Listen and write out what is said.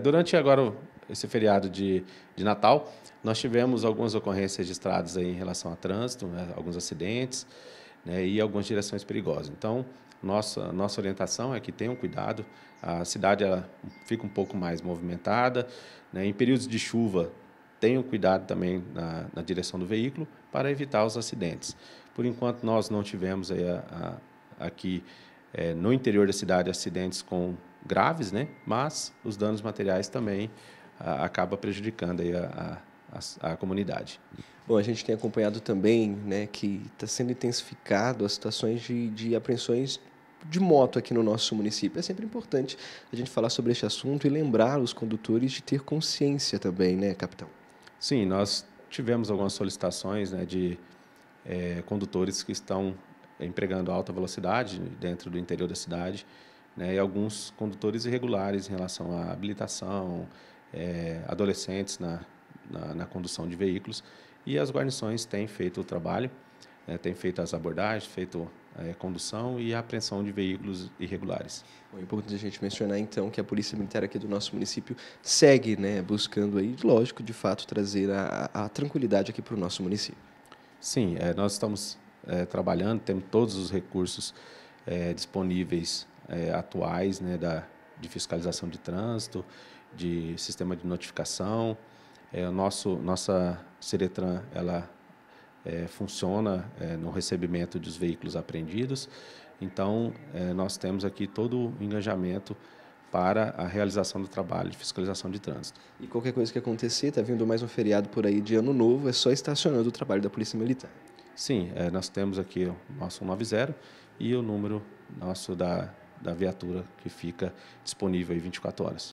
Durante agora esse feriado de, de Natal, nós tivemos algumas ocorrências registradas aí em relação a trânsito, né, alguns acidentes né, e algumas direções perigosas. Então, nossa, nossa orientação é que tenham cuidado, a cidade ela fica um pouco mais movimentada, né, em períodos de chuva, tenham cuidado também na, na, direção do veículo para evitar os acidentes. Por enquanto, nós não tivemos aí a, a, aqui é, no interior da cidade acidentes com graves, né? mas os danos materiais também a, ah, acaba prejudicando aí a, a, a, comunidade. Bom, a gente tem acompanhado também né, que está sendo intensificado as situações de, de apreensões de moto aqui no nosso município. É sempre importante a gente falar sobre este assunto e lembrar os condutores de ter consciência também, né, capitão? Sim, nós tivemos algumas solicitações né, de é, condutores que estão empregando alta velocidade dentro do interior da cidade né, e alguns condutores irregulares em relação à habilitação, é, adolescentes na, na, na, condução de veículos. E as guarnições têm feito o trabalho, é, têm feito as abordagens, feito é, condução e apreensão de veículos irregulares. Bom, é importante a gente mencionar então que a Polícia Militar aqui do nosso município segue, né, buscando aí, lógico, de fato trazer a, a tranquilidade aqui para o nosso município. Sim, é, nós estamos é, trabalhando, temos todos os recursos é, disponíveis é, atuais né, da, de fiscalização de trânsito, de sistema de notificação. É, o nosso, nossa Ciretran ela, é, funciona é, no recebimento dos veículos apreendidos. Então, é, nós temos aqui todo o engajamento para a realização do trabalho de fiscalização de trânsito. E qualquer coisa que acontecer, está vindo mais um feriado por aí de ano novo, é só estacionando o trabalho da Polícia Militar. Sim, é, nós temos aqui o nosso 90 e o número nosso da da viatura que fica disponível aí 24 horas.